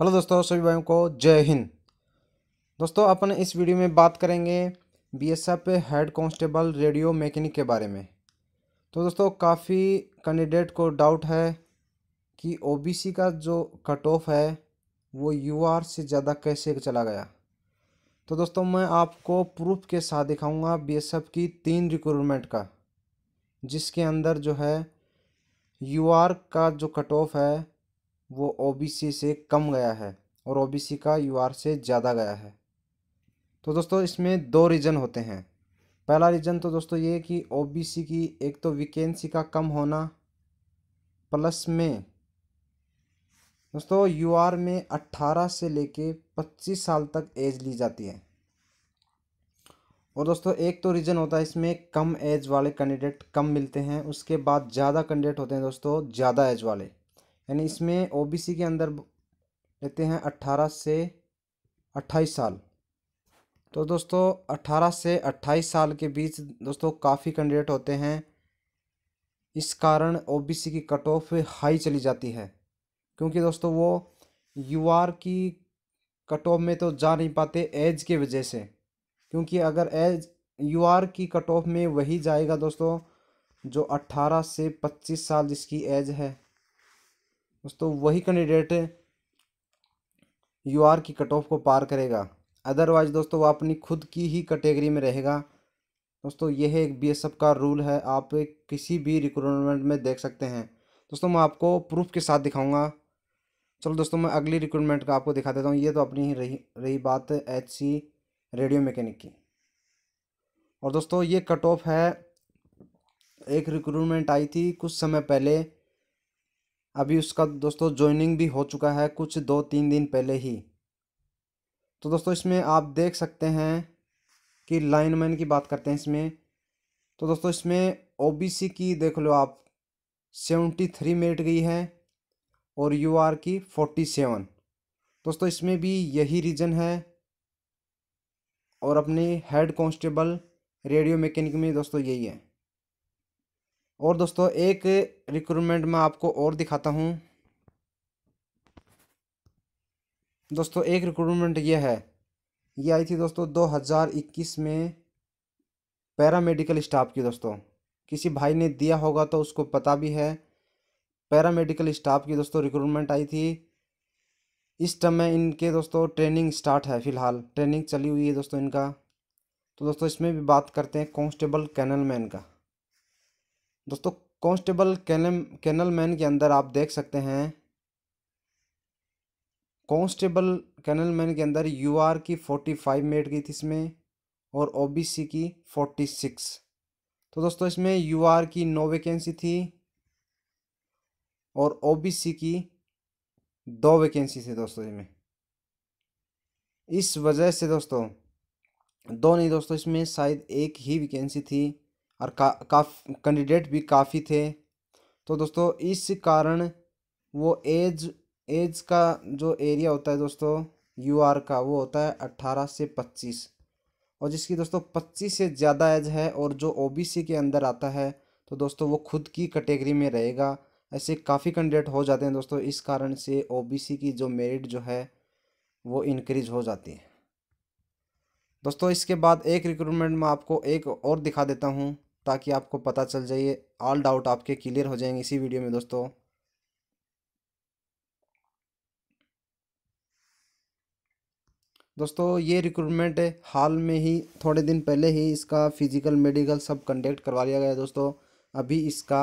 hello दोस्तों सभी भाइयों को जय हिंद दोस्तों अपन इस वीडियो में बात करेंगे BSF head constable radio mechanic के बारे में तो दोस्तों काफ़ी कैंडिडेट को डाउट है कि ओबीसी का जो कट ऑफ है वो यूआर से ज़्यादा कैसे चला गया तो दोस्तों मैं आपको प्रूफ के साथ दिखाऊंगा बीएसएफ की तीन रिक्रूटमेंट का जिसके अंदर जो है यू का जो कट ऑफ है वो ओ बी सी से कम गया है और ओ बी सी का यू आर से ज़्यादा गया है तो दोस्तों इसमें दो रीज़न होते हैं पहला रीज़न तो दोस्तों ये कि ओ बी सी की एक तो वैकेंसी का कम होना प्लस में दोस्तों यू आर में अट्ठारह से लेके पच्चीस साल तक एज ली जाती है और दोस्तों एक तो रीज़न होता है इसमें कम एज वाले कैंडिडेट कम मिलते हैं उसके बाद ज़्यादा कैंडिडेट होते हैं दोस्तों ज़्यादा एज वाले यानी इसमें ओबीसी के अंदर लेते हैं अट्ठारह से अट्ठाईस साल तो दोस्तों अट्ठारह से अट्ठाईस साल के बीच दोस्तों काफ़ी कैंडिडेट होते हैं इस कारण ओबीसी की कट ऑफ हाई चली जाती है क्योंकि दोस्तों वो यू की कट ऑफ में तो जा नहीं पाते एज के वजह से क्योंकि अगर एज यू की कट ऑफ में वही जाएगा दोस्तों जो अट्ठारह से पच्चीस साल जिसकी एज है दोस्तों वही कैंडिडेट यू आर की कट ऑफ को पार करेगा अदरवाइज दोस्तों वह अपनी खुद की ही कैटेगरी में रहेगा दोस्तों यह एक बी एस एफ का रूल है आप किसी भी रिक्रूटमेंट में देख सकते हैं दोस्तों मैं आपको प्रूफ के साथ दिखाऊंगा चलो दोस्तों मैं अगली रिक्रूटमेंट का आपको दिखा देता हूँ ये तो अपनी ही रही रही बात एच सी रेडियो मैकेनिक की और दोस्तों ये कट ऑफ है एक रिक्रूटमेंट आई थी कुछ समय पहले अभी उसका दोस्तों ज्वाइनिंग भी हो चुका है कुछ दो तीन दिन पहले ही तो दोस्तों इसमें आप देख सकते हैं कि लाइनमैन की बात करते हैं इसमें तो दोस्तों इसमें ओबीसी की देख लो आप सेवेंटी थ्री मेट गई है और यूआर की फोर्टी सेवन दोस्तों इसमें भी यही रीज़न है और अपने हेड कांस्टेबल रेडियो मैकेनिक में दोस्तों यही है और दोस्तों एक रिक्रूटमेंट मैं आपको और दिखाता हूँ दोस्तों एक रिक्रूटमेंट ये है ये आई थी दोस्तों 2021 में पैरामेडिकल स्टाफ की दोस्तों किसी भाई ने दिया होगा तो उसको पता भी है पैरामेडिकल स्टाफ की दोस्तों रिक्रूटमेंट आई थी इस टाइम में इनके दोस्तों ट्रेनिंग स्टार्ट है फिलहाल ट्रेनिंग चली हुई है दोस्तों इनका तो दोस्तों इसमें भी बात करते हैं कॉन्स्टेबल कैनल मैन का दोस्तों कांस्टेबल कैनल मैन के अंदर आप देख सकते हैं कॉन्स्टेबल कैनल मैन के अंदर यूआर की फोर्टी फाइव मेड गई थी इसमें और ओबीसी की फोर्टी सिक्स तो दोस्तों इसमें यूआर की नौ वैकेंसी थी और ओबीसी की दो वैकेंसी थी दोस्तों इसमें इस वजह से दोस्तों दो नहीं दोस्तों इसमें शायद एक ही वैकेंसी थी और का, कैंडिडेट भी काफ़ी थे तो दोस्तों इस कारण वो एज एज का जो एरिया होता है दोस्तों यू आर का वो होता है अट्ठारह से पच्चीस और जिसकी दोस्तों पच्चीस से ज़्यादा एज है और जो ओ बी सी के अंदर आता है तो दोस्तों वो खुद की कैटेगरी में रहेगा ऐसे काफ़ी कैंडिडेट हो जाते हैं दोस्तों इस कारण से ओ बी सी की जो मेरिट जो है वो इनक्रीज हो जाती है दोस्तों इसके बाद एक रिक्रूटमेंट में आपको एक और दिखा देता हूँ ताकि आपको पता चल जाइए ऑल डाउट आपके क्लियर हो जाएंगे इसी वीडियो में दोस्तों दोस्तों ये रिक्रूटमेंट हाल में ही थोड़े दिन पहले ही इसका फिजिकल मेडिकल सब कंडक्ट करवा लिया गया दोस्तों अभी इसका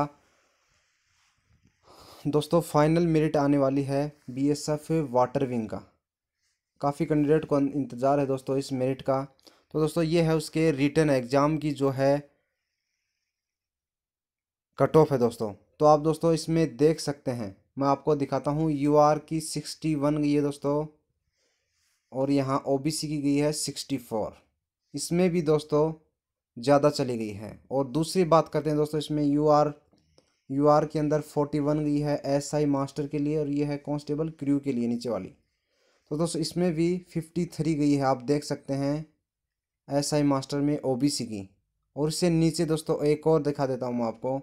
दोस्तों फाइनल मेरिट आने वाली है बीएसएफ वाटर विंग का काफ़ी कैंडिडेट को इंतज़ार है दोस्तों इस मेरिट का तो दोस्तों ये है उसके रिटर्न एग्ज़ाम की जो है कट ऑफ है दोस्तों तो आप दोस्तों इसमें देख सकते हैं मैं आपको दिखाता हूँ यू आर की सिक्सटी वन गई है दोस्तों और यहाँ ओ बी सी की गई है सिक्सटी फोर इसमें भी दोस्तों ज़्यादा चली गई है और दूसरी बात करते हैं दोस्तों इसमें यू आर यू आर के अंदर फोर्टी वन गई है एस आई मास्टर के लिए और ये है कांस्टेबल क्रू के लिए नीचे वाली तो दोस्तों इसमें भी फिफ्टी थ्री गई है आप देख सकते हैं एस आई मास्टर में ओ बी सी की और इससे नीचे दोस्तों एक और दिखा देता हूँ मैं आपको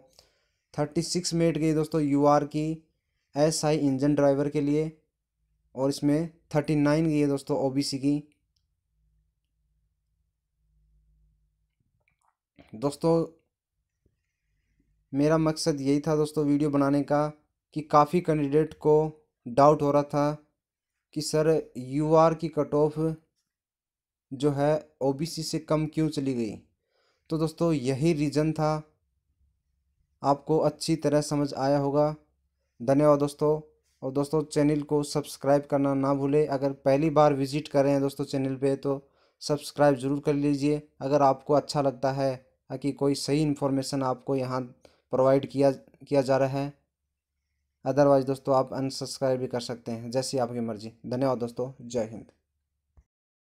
थर्टी सिक्स मिनट की दोस्तों यू आर की एस आई इंजन ड्राइवर के लिए और इसमें थर्टी नाइन की है दोस्तों ओ बी सी की दोस्तों मेरा मकसद यही था दोस्तों वीडियो बनाने का कि काफ़ी कैंडिडेट को डाउट हो रहा था कि सर यू आर की कट ऑफ जो है ओ बी सी से कम क्यों चली गई तो दोस्तों यही रीज़न था आपको अच्छी तरह समझ आया होगा धन्यवाद दोस्तों और दोस्तों चैनल को सब्सक्राइब करना ना भूलें अगर पहली बार विजिट कर रहे हैं दोस्तों चैनल पे तो सब्सक्राइब ज़रूर कर लीजिए अगर आपको अच्छा लगता है कि कोई सही इन्फॉर्मेशन आपको यहाँ प्रोवाइड किया किया जा रहा है अदरवाइज़ दोस्तों आप अनसब्सक्राइब भी कर सकते हैं जैसी आपकी मर्ज़ी धन्यवाद दोस्तों जय हिंद